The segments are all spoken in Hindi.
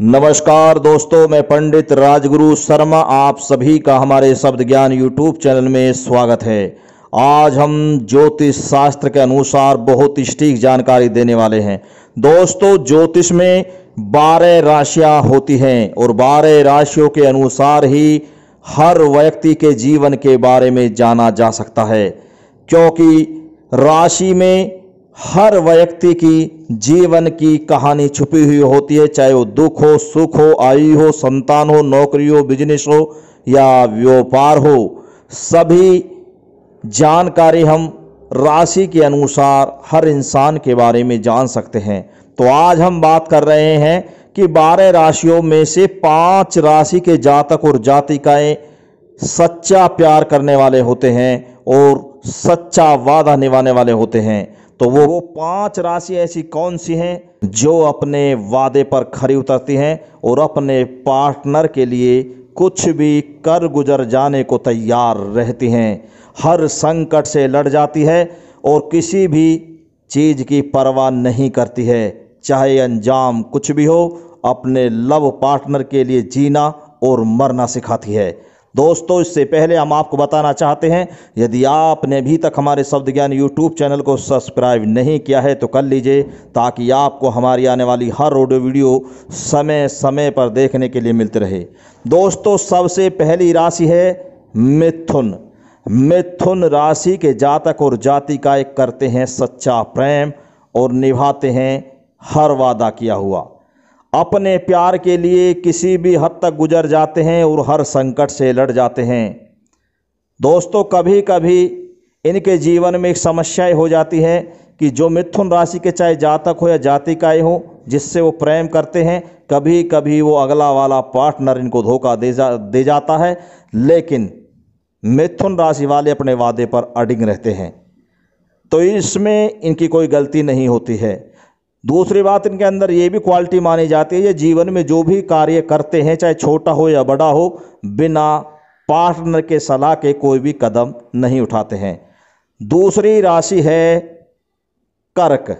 नमस्कार दोस्तों मैं पंडित राजगुरु शर्मा आप सभी का हमारे शब्द ज्ञान यूट्यूब चैनल में स्वागत है आज हम ज्योतिष शास्त्र के अनुसार बहुत स्टीक जानकारी देने वाले हैं दोस्तों ज्योतिष में बारह राशियां होती हैं और बारह राशियों के अनुसार ही हर व्यक्ति के जीवन के बारे में जाना जा सकता है क्योंकि राशि में हर व्यक्ति की जीवन की कहानी छुपी हुई होती है चाहे वो दुख हो सुख हो आयु हो संतान हो नौकरी हो बिजनेस हो या व्यापार हो सभी जानकारी हम राशि के अनुसार हर इंसान के बारे में जान सकते हैं तो आज हम बात कर रहे हैं कि बारह राशियों में से पांच राशि के जातक और जातिकाएं सच्चा प्यार करने वाले होते हैं और सच्चा वादा निभाने वाले होते हैं तो वो वो पांच राशि ऐसी कौन सी हैं जो अपने वादे पर खरी उतरती हैं और अपने पार्टनर के लिए कुछ भी कर गुजर जाने को तैयार रहती हैं हर संकट से लड़ जाती है और किसी भी चीज़ की परवाह नहीं करती है चाहे अंजाम कुछ भी हो अपने लव पार्टनर के लिए जीना और मरना सिखाती है दोस्तों इससे पहले हम आपको बताना चाहते हैं यदि आपने अभी तक हमारे शब्द ज्ञान यूट्यूब चैनल को सब्सक्राइब नहीं किया है तो कर लीजिए ताकि आपको हमारी आने वाली हर ऑडियो वीडियो समय समय पर देखने के लिए मिलते रहे दोस्तों सबसे पहली राशि है मिथुन मिथुन राशि के जातक और जाति का एक करते हैं सच्चा प्रेम और निभाते हैं हर वादा किया हुआ अपने प्यार के लिए किसी भी हद तक गुजर जाते हैं और हर संकट से लड़ जाते हैं दोस्तों कभी कभी इनके जीवन में एक समस्याएं हो जाती हैं कि जो मिथुन राशि के चाहे जातक हो या जातिकाएँ हो जिससे वो प्रेम करते हैं कभी कभी वो अगला वाला पार्टनर इनको धोखा दे जा दे जाता है लेकिन मिथुन राशि वाले अपने वादे पर अडिंग रहते हैं तो इसमें इनकी कोई गलती नहीं होती है दूसरी बात इनके अंदर ये भी क्वालिटी मानी जाती है ये जीवन में जो भी कार्य करते हैं चाहे छोटा हो या बड़ा हो बिना पार्टनर के सलाह के कोई भी कदम नहीं उठाते हैं दूसरी राशि है कर्क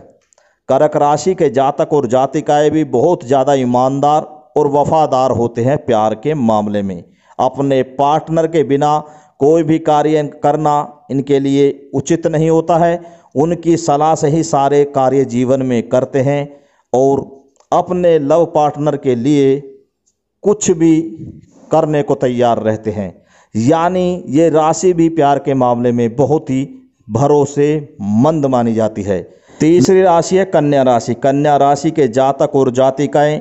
कर्क राशि के जातक और जातिकाएँ भी बहुत ज़्यादा ईमानदार और वफादार होते हैं प्यार के मामले में अपने पार्टनर के बिना कोई भी कार्य करना इनके लिए उचित नहीं होता है उनकी सलाह से ही सारे कार्य जीवन में करते हैं और अपने लव पार्टनर के लिए कुछ भी करने को तैयार रहते हैं यानी ये राशि भी प्यार के मामले में बहुत ही भरोसेमंद मानी जाती है तीसरी राशि है कन्या राशि कन्या राशि के जातक और जातिकाएँ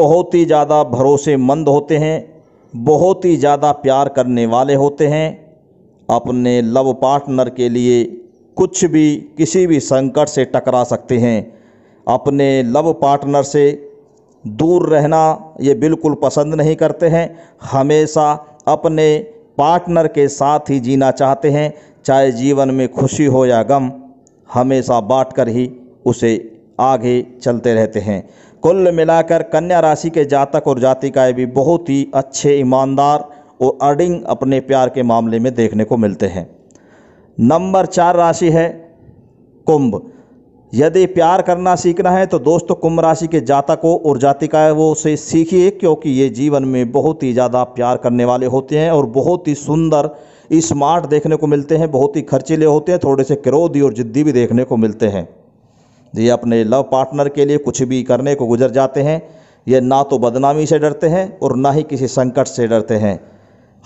बहुत ही ज़्यादा भरोसेमंद होते हैं बहुत ही ज़्यादा प्यार करने वाले होते हैं अपने लव पार्टनर के लिए कुछ भी किसी भी संकट से टकरा सकते हैं अपने लव पार्टनर से दूर रहना ये बिल्कुल पसंद नहीं करते हैं हमेशा अपने पार्टनर के साथ ही जीना चाहते हैं चाहे जीवन में खुशी हो या गम हमेशा बांट कर ही उसे आगे चलते रहते हैं कुल मिलाकर कन्या राशि के जातक और जातिकाएँ भी बहुत ही अच्छे ईमानदार और अर्डिंग अपने प्यार के मामले में देखने को मिलते हैं नंबर चार राशि है कुंभ यदि प्यार करना सीखना है तो दोस्तों कुंभ राशि के जातकों और जातिकाओं से सीखिए क्योंकि ये जीवन में बहुत ही ज़्यादा प्यार करने वाले होते हैं और बहुत ही सुंदर स्मार्ट देखने को मिलते हैं बहुत ही खर्चीले होते हैं थोड़े से क्रोधी और जिद्दी भी देखने को मिलते हैं ये अपने लव पार्टनर के लिए कुछ भी करने को गुजर जाते हैं ये ना तो बदनामी से डरते हैं और ना ही किसी संकट से डरते हैं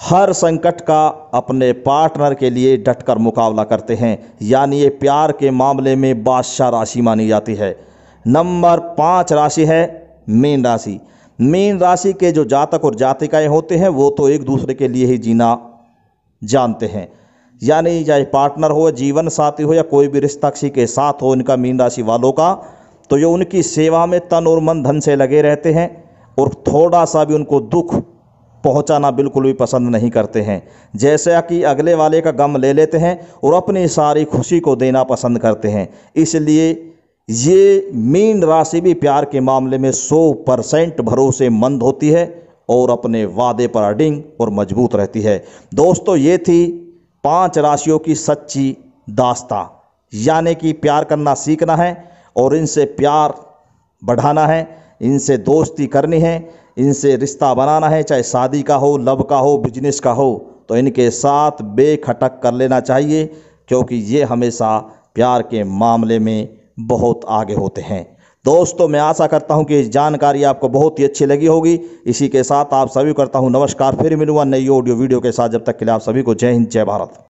हर संकट का अपने पार्टनर के लिए डटकर मुकाबला करते हैं यानी ये प्यार के मामले में बादशाह राशि मानी जाती है नंबर पाँच राशि है मीन राशि मीन राशि के जो जातक और जातिकाएँ होते हैं वो तो एक दूसरे के लिए ही जीना जानते हैं यानी चाहे पार्टनर हो जीवन साथी हो या कोई भी रिश्ता किसी के साथ हो इनका मीन राशि वालों का तो ये उनकी सेवा में तन और मन धन से लगे रहते हैं और थोड़ा सा भी उनको दुख पहुंचाना बिल्कुल भी पसंद नहीं करते हैं जैसा कि अगले वाले का गम ले लेते हैं और अपनी सारी खुशी को देना पसंद करते हैं इसलिए ये मीन राशि भी प्यार के मामले में 100 परसेंट भरोसेमंद होती है और अपने वादे पर अडिंग और मजबूत रहती है दोस्तों ये थी पांच राशियों की सच्ची दास्ता यानी कि प्यार करना सीखना है और इनसे प्यार बढ़ाना है इनसे दोस्ती करनी है इनसे रिश्ता बनाना है चाहे शादी का हो लव का हो बिजनेस का हो तो इनके साथ बेखटक कर लेना चाहिए क्योंकि ये हमेशा प्यार के मामले में बहुत आगे होते हैं दोस्तों मैं आशा करता हूं कि जानकारी आपको बहुत ही अच्छी लगी होगी इसी के साथ आप सभी करता हूं नमस्कार फिर मिलूंगा नई ऑडियो वीडियो के साथ जब तक के लिए आप सभी को जय हिंद जय भारत